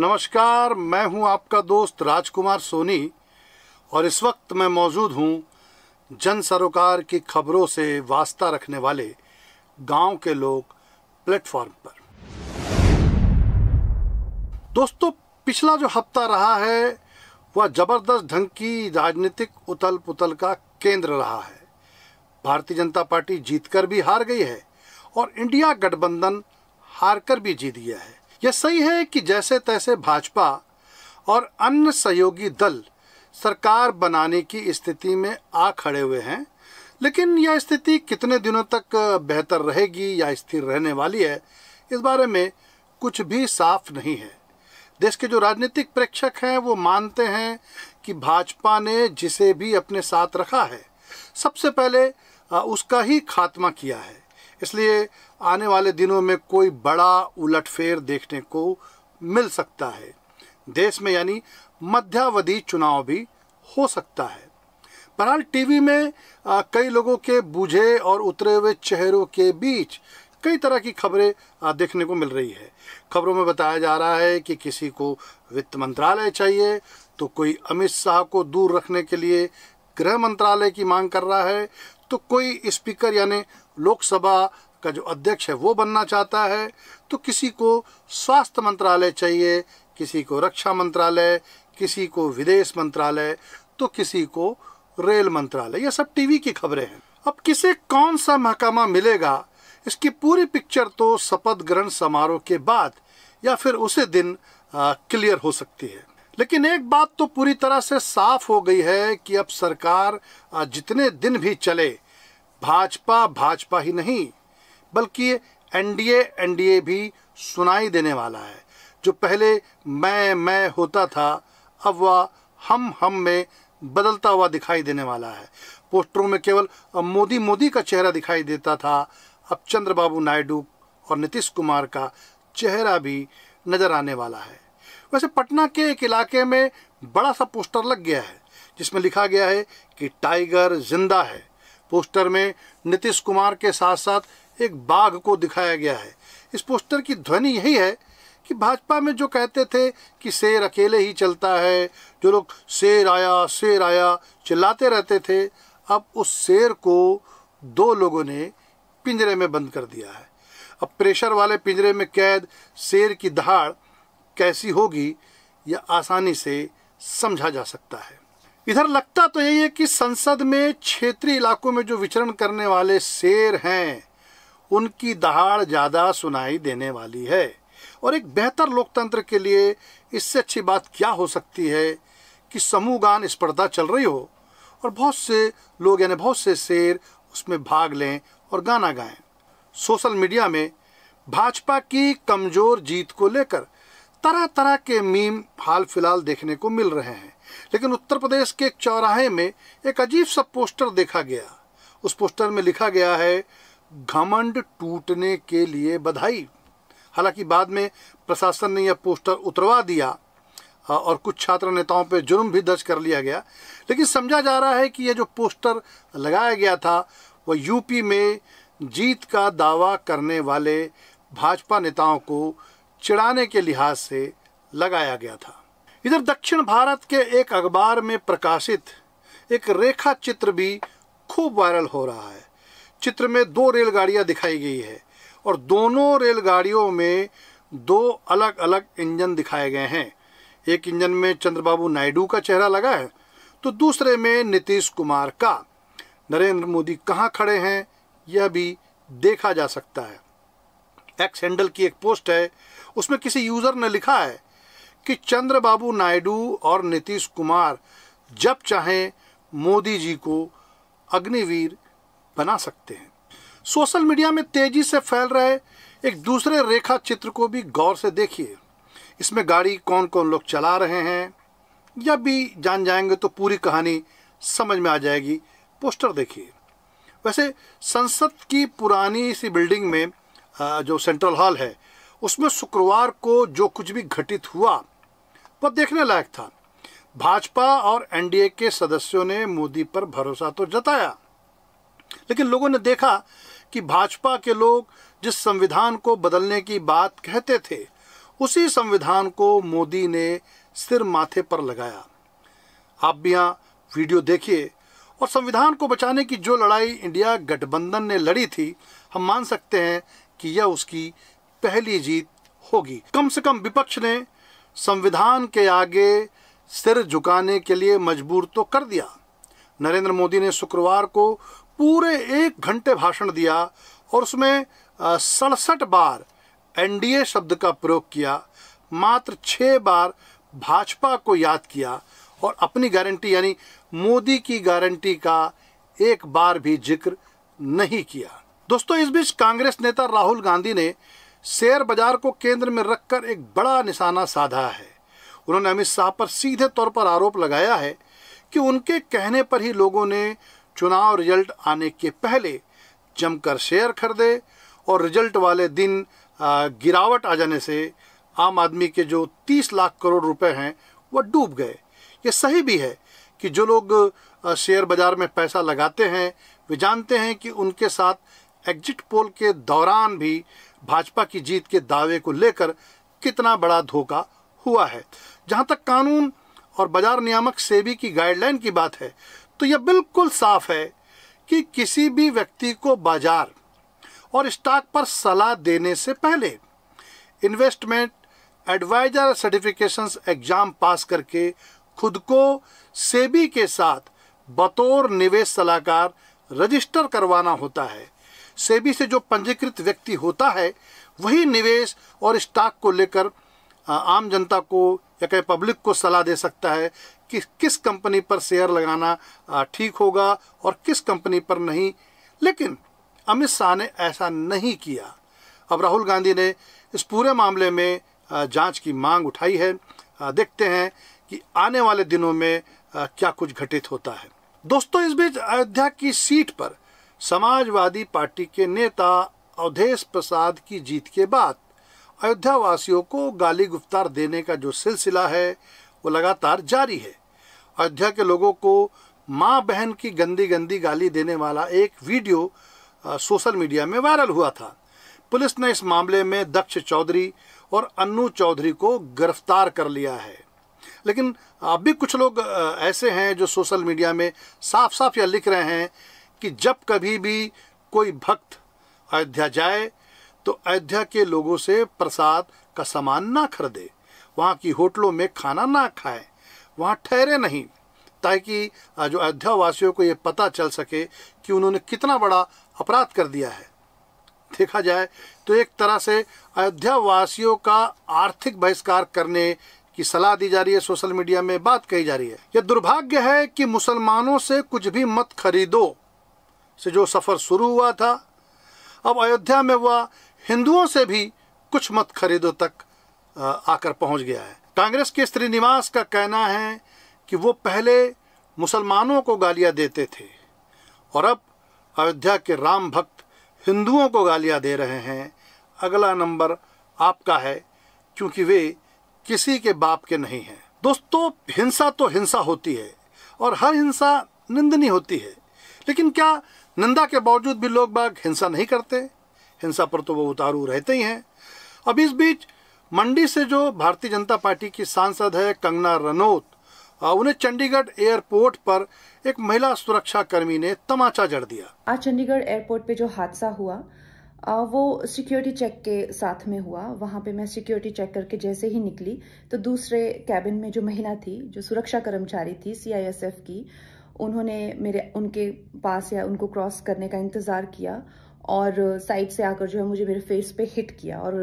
नमस्कार मैं हूं आपका दोस्त राजकुमार सोनी और इस वक्त मैं मौजूद हूं जन सरोकार की खबरों से वास्ता रखने वाले गांव के लोग प्लेटफॉर्म पर दोस्तों पिछला जो हफ्ता रहा है वह जबरदस्त ढंग की राजनीतिक उथल पुथल का केंद्र रहा है भारतीय जनता पार्टी जीतकर भी हार गई है और इंडिया गठबंधन हारकर भी जीत गया है यह सही है कि जैसे तैसे भाजपा और अन्य सहयोगी दल सरकार बनाने की स्थिति में आ खड़े हुए हैं लेकिन यह स्थिति कितने दिनों तक बेहतर रहेगी या स्थिर रहने वाली है इस बारे में कुछ भी साफ नहीं है देश के जो राजनीतिक प्रेक्षक हैं वो मानते हैं कि भाजपा ने जिसे भी अपने साथ रखा है सबसे पहले उसका ही खात्मा किया है इसलिए आने वाले दिनों में कोई बड़ा उलटफेर देखने को मिल सकता है देश में यानी मध्यावधि चुनाव भी हो सकता है बहरहाल टीवी में आ, कई लोगों के बूझे और उतरे हुए चेहरों के बीच कई तरह की खबरें देखने को मिल रही है खबरों में बताया जा रहा है कि किसी को वित्त मंत्रालय चाहिए तो कोई अमित शाह को दूर रखने के लिए गृह मंत्रालय की मांग कर रहा है तो कोई स्पीकर यानी लोकसभा का जो अध्यक्ष है वो बनना चाहता है तो किसी को स्वास्थ्य मंत्रालय चाहिए किसी को रक्षा मंत्रालय किसी को विदेश मंत्रालय तो किसी को रेल मंत्रालय ये सब टीवी की खबरें हैं अब किसे कौन सा महकमा मिलेगा इसकी पूरी पिक्चर तो शपथ ग्रहण समारोह के बाद या फिर उसी दिन क्लियर हो सकती है लेकिन एक बात तो पूरी तरह से साफ हो गई है कि अब सरकार जितने दिन भी चले भाजपा भाजपा ही नहीं बल्कि एनडीए एनडीए भी सुनाई देने वाला है जो पहले मैं मैं होता था अब वह हम हम में बदलता हुआ दिखाई देने वाला है पोस्टरों में केवल मोदी मोदी का चेहरा दिखाई देता था अब चंद्रबाबू नायडू और नीतीश कुमार का चेहरा भी नज़र आने वाला है वैसे पटना के एक इलाके में बड़ा सा पोस्टर लग गया है जिसमें लिखा गया है कि टाइगर जिंदा है पोस्टर में नीतीश कुमार के साथ साथ एक बाघ को दिखाया गया है इस पोस्टर की ध्वनि यही है कि भाजपा में जो कहते थे कि शेर अकेले ही चलता है जो लोग शेर आया शेर आया चिल्लाते रहते थे अब उस शेर को दो लोगों ने पिंजरे में बंद कर दिया है अब प्रेशर वाले पिंजरे में कैद शेर की दहाड़ कैसी होगी यह आसानी से समझा जा सकता है इधर लगता तो यही है कि संसद में क्षेत्रीय इलाकों में जो विचरण करने वाले शेर हैं उनकी दहाड़ ज़्यादा सुनाई देने वाली है और एक बेहतर लोकतंत्र के लिए इससे अच्छी बात क्या हो सकती है कि समूह गान स्पर्धा चल रही हो और बहुत से लोग यानी बहुत से शेर उसमें भाग लें और गाना गाएं सोशल मीडिया में भाजपा की कमज़ोर जीत को लेकर तरह तरह के मीम हाल फिलहाल देखने को मिल रहे हैं लेकिन उत्तर प्रदेश के एक चौराहे में एक अजीब सा पोस्टर देखा गया उस पोस्टर में लिखा गया है घमंड टूटने के लिए बधाई हालांकि बाद में प्रशासन ने यह पोस्टर उतरवा दिया और कुछ छात्र नेताओं पर जुर्म भी दर्ज कर लिया गया लेकिन समझा जा रहा है कि यह जो पोस्टर लगाया गया था वह यूपी में जीत का दावा करने वाले भाजपा नेताओं को चिढ़ाने के लिहाज से लगाया गया था इधर दक्षिण भारत के एक अखबार में प्रकाशित एक रेखा चित्र भी खूब वायरल हो रहा है चित्र में दो रेलगाड़ियां दिखाई गई है और दोनों रेलगाड़ियों में दो अलग अलग इंजन दिखाए गए हैं एक इंजन में चंद्रबाबू नायडू का चेहरा लगा है तो दूसरे में नीतीश कुमार का नरेंद्र मोदी कहाँ खड़े हैं यह भी देखा जा सकता है एक्स हैंडल की एक पोस्ट है उसमें किसी यूज़र ने लिखा है कि चंद्रबाबू नायडू और नीतीश कुमार जब चाहें मोदी जी को अग्निवीर बना सकते हैं सोशल मीडिया में तेजी से फैल रहे एक दूसरे रेखा चित्र को भी गौर से देखिए इसमें गाड़ी कौन कौन लोग चला रहे हैं जब भी जान जाएंगे तो पूरी कहानी समझ में आ जाएगी पोस्टर देखिए वैसे संसद की पुरानी सी बिल्डिंग में जो सेंट्रल हॉल है उसमें शुक्रवार को जो कुछ भी घटित हुआ वह देखने लायक था भाजपा और एनडीए के सदस्यों ने मोदी पर भरोसा तो जताया लेकिन लोगों ने देखा कि भाजपा के लोग जिस संविधान को बदलने की बात कहते थे उसी संविधान को मोदी ने सिर माथे पर लगाया आप भी यहाँ वीडियो देखिए और संविधान को बचाने की जो लड़ाई इंडिया गठबंधन ने लड़ी थी हम मान सकते हैं कि यह उसकी पहली जीत होगी कम से कम विपक्ष ने संविधान के आगे सिर झुकाने के लिए मजबूर तो कर दिया नरेंद्र मोदी ने शुक्रवार को पूरे एक घंटे भाषण दिया और उसमें सड़सठ बार एनडीए शब्द का प्रयोग किया मात्र छः बार भाजपा को याद किया और अपनी गारंटी यानी मोदी की गारंटी का एक बार भी जिक्र नहीं किया दोस्तों इस बीच कांग्रेस नेता राहुल गांधी ने शेयर बाजार को केंद्र में रखकर एक बड़ा निशाना साधा है उन्होंने अमित शाह पर सीधे तौर पर आरोप लगाया है कि उनके कहने पर ही लोगों ने चुनाव रिजल्ट आने के पहले जमकर शेयर खरीदे और रिजल्ट वाले दिन गिरावट आ जाने से आम आदमी के जो 30 लाख करोड़ रुपए हैं वह डूब गए ये सही भी है कि जो लोग शेयर बाज़ार में पैसा लगाते हैं वे जानते हैं कि उनके साथ एग्जिट पोल के दौरान भी भाजपा की जीत के दावे को लेकर कितना बड़ा धोखा हुआ है जहां तक कानून और बाजार नियामक सेबी की गाइडलाइन की बात है तो यह बिल्कुल साफ है कि किसी भी व्यक्ति को बाजार और स्टॉक पर सलाह देने से पहले investment advisor certification exam pass करके खुद को सेबी के साथ बतौर निवेश सलाहकार रजिस्टर करवाना होता है सेबी से जो पंजीकृत व्यक्ति होता है वही निवेश और स्टॉक को लेकर आम जनता को या कहीं पब्लिक को सलाह दे सकता है कि किस कंपनी पर शेयर लगाना ठीक होगा और किस कंपनी पर नहीं लेकिन अमित शाह ने ऐसा नहीं किया अब राहुल गांधी ने इस पूरे मामले में जांच की मांग उठाई है देखते हैं कि आने वाले दिनों में क्या कुछ घटित होता है दोस्तों इस बीच अयोध्या की सीट पर समाजवादी पार्टी के नेता अवधेश प्रसाद की जीत के बाद अयोध्या वासियों को गाली गुफ्तार देने का जो सिलसिला है वो लगातार जारी है अयोध्या के लोगों को माँ बहन की गंदी गंदी गाली देने वाला एक वीडियो सोशल मीडिया में वायरल हुआ था पुलिस ने इस मामले में दक्ष चौधरी और अन्नू चौधरी को गिरफ्तार कर लिया है लेकिन अब भी कुछ लोग ऐसे हैं जो सोशल मीडिया में साफ साफ यह लिख रहे हैं कि जब कभी भी कोई भक्त अयोध्या जाए तो अयोध्या के लोगों से प्रसाद का सामान ना खरीदे वहाँ की होटलों में खाना ना खाए वहाँ ठहरे नहीं ताकि जो अयोध्या वासियों को ये पता चल सके कि उन्होंने कितना बड़ा अपराध कर दिया है देखा जाए तो एक तरह से अयोध्या वासियों का आर्थिक बहिष्कार करने की सलाह दी जा रही है सोशल मीडिया में बात कही जा रही है यह दुर्भाग्य है कि मुसलमानों से कुछ भी मत खरीदो से जो सफ़र शुरू हुआ था अब अयोध्या में वह हिंदुओं से भी कुछ मत खरीदो तक आकर पहुंच गया है कांग्रेस के श्रीनिवास का कहना है कि वो पहले मुसलमानों को गालियां देते थे और अब अयोध्या के राम भक्त हिंदुओं को गालियां दे रहे हैं अगला नंबर आपका है क्योंकि वे किसी के बाप के नहीं हैं दोस्तों हिंसा तो हिंसा होती है और हर हिंसा निंदनीय होती है लेकिन क्या निंदा के बावजूद भी लोग बाग हिंसा नहीं करते हिंसा पर तो वो उतारू रहते ही हैं अब इस बीच मंडी से जो भारतीय जनता पार्टी की सांसद है कंगना रनौत उन्हें चंडीगढ़ एयरपोर्ट पर एक महिला सुरक्षा कर्मी ने तमाचा जड़ दिया आज चंडीगढ़ एयरपोर्ट पे जो हादसा हुआ वो सिक्योरिटी चेक के साथ में हुआ वहाँ पे मैं सिक्योरिटी चेक करके जैसे ही निकली तो दूसरे कैबिन में जो महिला थी जो सुरक्षा कर्मचारी थी सीआईएसएफ की उन्होंने मेरे उनके पास या उनको क्रॉस करने का इंतज़ार किया और साइड से आकर जो है मुझे मेरे फेस पे हिट किया और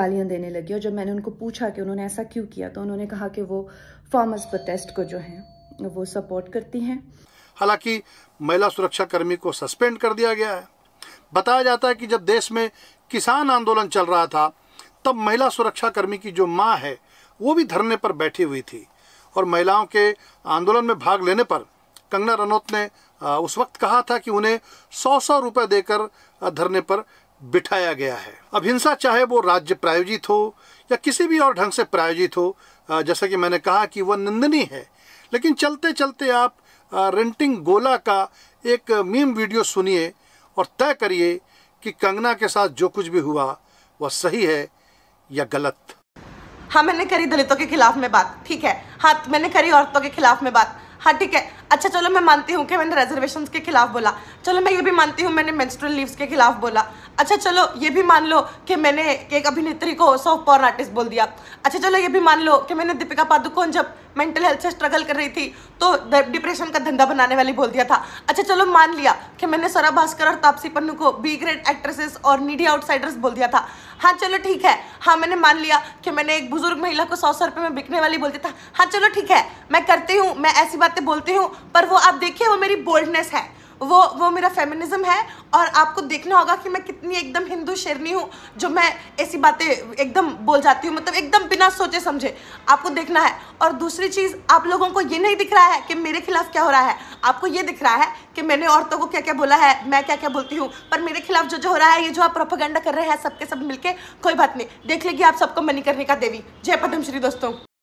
गालियां देने लगी और जब मैंने उनको पूछा कि उन्होंने ऐसा क्यों किया तो उन्होंने कहा कि वो फार्मर्स प्रोटेस्ट को जो है वो सपोर्ट करती हैं हालांकि महिला सुरक्षा कर्मी को सस्पेंड कर दिया गया है बताया जाता है कि जब देश में किसान आंदोलन चल रहा था तब महिला सुरक्षा कर्मी की जो माँ है वो भी धरने पर बैठी हुई थी और महिलाओं के आंदोलन में भाग लेने पर कंगना रनौत ने उस वक्त कहा था कि उन्हें सौ सौ रुपये देकर धरने पर बिठाया गया है अब हिंसा चाहे वो राज्य प्रायोजित हो या किसी भी और ढंग से प्रायोजित हो जैसा कि मैंने कहा कि वह निंदनीय है लेकिन चलते चलते आप रेंटिंग गोला का एक मीम वीडियो सुनिए और तय करिए कि कंगना के साथ जो कुछ भी हुआ वह सही है या गलत हाँ मैंने करी दलितों के खिलाफ में बात ठीक है हाँ मैंने करी औरतों के खिलाफ में बात हाँ ठीक है अच्छा चलो मैं मानती हूँ कि मैंने रिजर्वेशन के खिलाफ बोला चलो मैं ये भी मानती हूँ मैंने मेंस्ट्रुअल लीव्स के खिलाफ बोला अच्छा चलो ये भी मान लो कि मैंने एक अभिनेत्री को सॉफ्ट पॉर्न आर्टिस्ट बोल दिया अच्छा चलो ये भी मान लो कि मैंने दीपिका पादुकोण जब मेंटल हेल्थ से स्ट्रगल कर रही थी तो डिप्रेशन का धंधा बनाने वाली बोल दिया था अच्छा चलो मान लिया कि मैंने सरा भास्कर और तापसी पन्नू को बी ग्रेड एक्ट्रेसेस और नीडी आउटसाइडर्स बोल दिया था हाँ चलो ठीक है हाँ मैंने मान लिया कि मैंने एक बुजुर्ग महिला को सौ सौ रुपये में बिकने वाली बोल दिया था हाँ चलो ठीक है मैं करती हूँ मैं ऐसी बातें बोलती हूँ पर वो आप देखिए वो मेरी बोल्डनेस है वो वो मेरा फेमिनिज्म है और आपको देखना होगा कि मैं कितनी एकदम हिंदू शेरनी हूँ जो मैं ऐसी बातें एकदम बोल जाती हूँ मतलब एकदम बिना सोचे समझे आपको देखना है और दूसरी चीज़ आप लोगों को ये नहीं दिख रहा है कि मेरे खिलाफ क्या हो रहा है आपको ये दिख रहा है कि मैंने औरतों को क्या क्या बोला है मैं क्या क्या बोलती हूँ पर मेरे खिलाफ जो जो हो रहा है ये जो आप प्रोपोगंडा कर रहे हैं सबके सब मिलकर कोई बात नहीं देख लेगी आप सबको मनी करने का देवी जय पदम श्री दोस्तों